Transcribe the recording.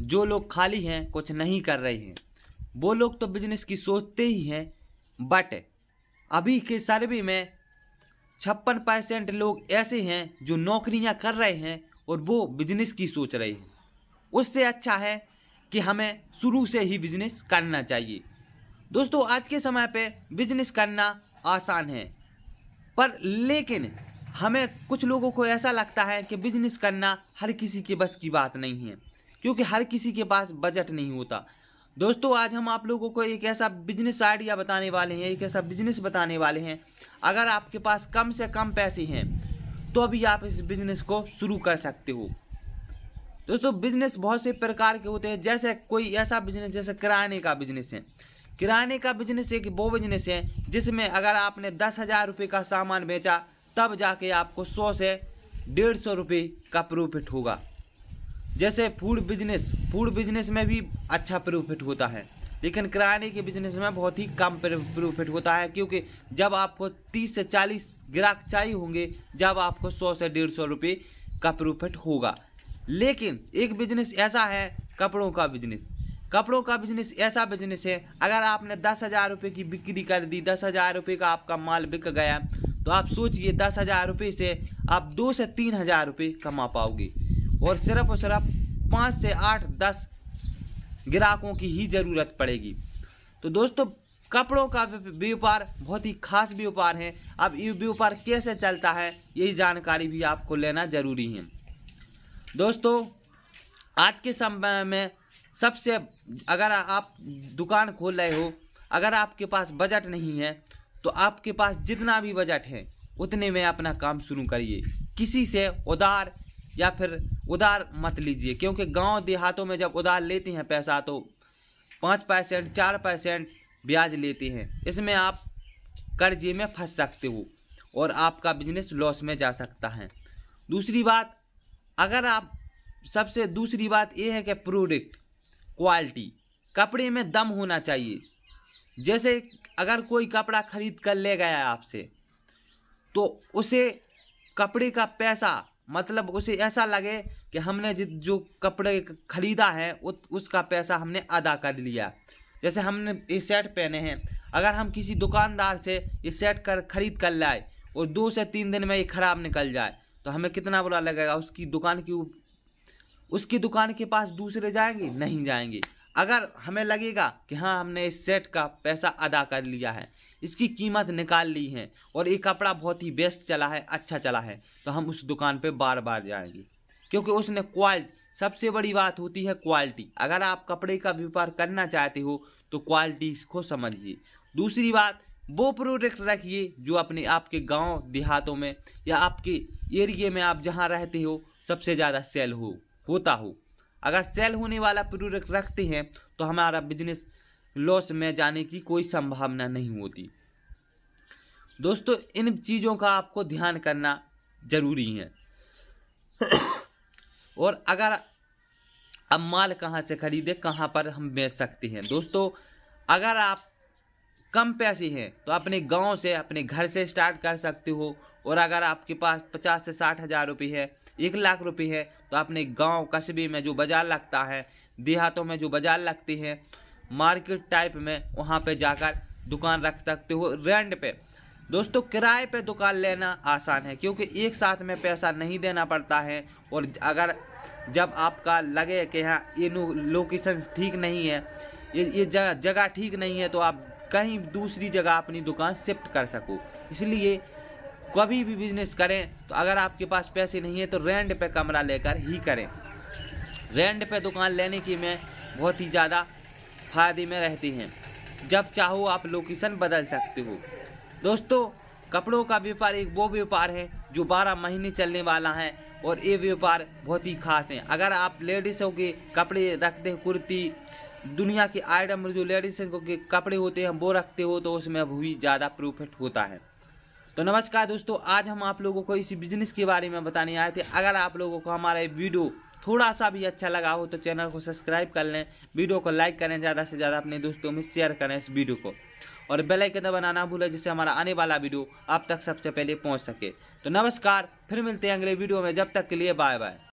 जो लोग खाली हैं कुछ नहीं कर रहे हैं वो लोग तो बिजनेस की सोचते ही हैं बट अभी के सर्वे में छप्पन परसेंट लोग ऐसे हैं जो नौकरियां कर रहे हैं और वो बिजनेस की सोच रहे हैं उससे अच्छा है कि हमें शुरू से ही बिजनेस करना चाहिए दोस्तों आज के समय पे बिजनेस करना आसान है पर लेकिन हमें कुछ लोगों को ऐसा लगता है कि बिजनेस करना हर किसी के बस की बात नहीं है क्योंकि हर किसी के पास बजट नहीं होता दोस्तों आज हम आप लोगों को एक ऐसा बिजनेस आइडिया बताने वाले हैं एक ऐसा बिजनेस बताने वाले हैं अगर आपके पास कम से कम पैसे हैं तो अभी आप इस बिजनेस को शुरू कर सकते हो दोस्तों बिजनेस बहुत से प्रकार के होते हैं जैसे कोई ऐसा बिजनेस जैसे किराने का बिजनेस है किराने का बिजनेस एक वो बिजनेस है जिसमें अगर आपने दस हजार रुपये का सामान बेचा तब जाके आपको सौ से डेढ़ सौ रुपये का प्रॉफिट होगा जैसे फूड बिजनेस फूड बिजनेस में भी अच्छा प्रॉफिट होता है लेकिन किराने के बिजनेस में बहुत ही कम प्रॉफिट होता है क्योंकि जब आपको 30 से 40 ग्राहक चाहिए होंगे जब आपको 100 से डेढ़ सौ रुपये का प्रॉफिट होगा लेकिन एक बिजनेस ऐसा है कपड़ों का बिजनेस कपड़ों का बिजनेस ऐसा बिजनेस है अगर आपने दस हज़ार रुपये की बिक्री कर दी दस हज़ार रुपये का आपका माल बिक गया तो आप सोचिए दस हज़ार रुपये से आप दो से तीन हज़ार रुपये कमा पाओगे और सिर्फ और सिर्फ पाँच से आठ दस ग्राहकों की ही ज़रूरत पड़ेगी तो दोस्तों कपड़ों का व्यापार बहुत ही खास व्यापार है अब ये व्यापार कैसे चलता है यही जानकारी भी आपको लेना ज़रूरी है दोस्तों आज के समय में सबसे अगर आप दुकान खोल रहे हो अगर आपके पास बजट नहीं है तो आपके पास जितना भी बजट है उतने में अपना काम शुरू करिए किसी से उधार या फिर उधार मत लीजिए क्योंकि गांव देहातों में जब उधार लेते हैं पैसा तो पाँच परसेंट चार परसेंट ब्याज लेते हैं इसमें आप कर्जे में फंस सकते हो और आपका बिजनेस लॉस में जा सकता है दूसरी बात अगर आप सबसे दूसरी बात ये है कि प्रोडक्ट क्वालिटी कपड़े में दम होना चाहिए जैसे अगर कोई कपड़ा खरीद कर ले गया आपसे तो उसे कपड़े का पैसा मतलब उसे ऐसा लगे कि हमने जो कपड़े खरीदा है उसका पैसा हमने अदा कर लिया जैसे हमने ये सेट पहने हैं अगर हम किसी दुकानदार से ये सेट कर खरीद कर लाए और दो से तीन दिन में ये ख़राब निकल जाए तो हमें कितना बुरा लगेगा उसकी दुकान की उसकी दुकान के पास दूसरे जाएंगे नहीं जाएंगे अगर हमें लगेगा कि हाँ हमने इस सेट का पैसा अदा कर लिया है इसकी कीमत निकाल ली है और ये कपड़ा बहुत ही बेस्ट चला है अच्छा चला है तो हम उस दुकान पे बार बार जाएंगे क्योंकि उसने क्वालिटी सबसे बड़ी बात होती है क्वालिटी अगर आप कपड़े का व्यापार करना चाहते हो तो क्वालिटी को समझिए दूसरी बात वो प्रोडक्ट रखिए जो अपने आपके गांव देहातों में या आपके एरिए में आप जहां रहते हो सबसे ज़्यादा सेल हो होता हो अगर सेल होने वाला प्रोडक्ट रखते हैं तो हमारा बिजनेस लॉस में जाने की कोई संभावना नहीं होती दोस्तों इन चीज़ों का आपको ध्यान करना ज़रूरी है और अगर अब माल कहाँ से खरीदे कहाँ पर हम बेच सकते हैं दोस्तों अगर आप कम पैसे हैं तो अपने गांव से अपने घर से स्टार्ट कर सकते हो और अगर आपके पास पचास से साठ हज़ार रुपये है एक लाख रुपये है तो आपने गांव कस्बे में जो बाज़ार लगता है देहातों में जो बाज़ार लगती है मार्केट टाइप में वहाँ पे जाकर दुकान रख सकते हो रेंट पे दोस्तों किराए पे दुकान लेना आसान है क्योंकि एक साथ में पैसा नहीं देना पड़ता है और अगर जब आपका लगे कि हाँ ये लोकेशन ठीक नहीं है ये ये जगह ठीक नहीं है तो आप कहीं दूसरी जगह अपनी दुकान शिफ्ट कर सको इसलिए कभी भी बिजनेस करें तो अगर आपके पास पैसे नहीं है तो रेंट पे कमरा लेकर ही करें रेंट पे दुकान लेने की में बहुत ही ज़्यादा फायदे में रहती हैं जब चाहो आप लोकेशन बदल सकते हो दोस्तों कपड़ों का व्यापार एक वो व्यापार है जो 12 महीने चलने वाला है और ये व्यापार बहुत ही खास है अगर आप लेडीज़ों के कपड़े रखते हैं कुर्ती दुनिया के आइटम जो लेडीज़ों के कपड़े होते हैं वो रखते हो तो उसमें भी ज़्यादा प्रॉफिट होता है तो नमस्कार दोस्तों आज हम आप लोगों को इसी बिजनेस के बारे में बताने आए थे अगर आप लोगों को हमारा वीडियो थोड़ा सा भी अच्छा लगा हो तो चैनल को सब्सक्राइब कर लें वीडियो को लाइक करें ज़्यादा से ज़्यादा अपने दोस्तों में शेयर करें इस वीडियो को और बेल आइकन बनाना भूलें जिससे हमारा आने वाला वीडियो आप तक सबसे पहले पहुँच सके तो नमस्कार फिर मिलते हैं अगले वीडियो में जब तक के लिए बाय बाय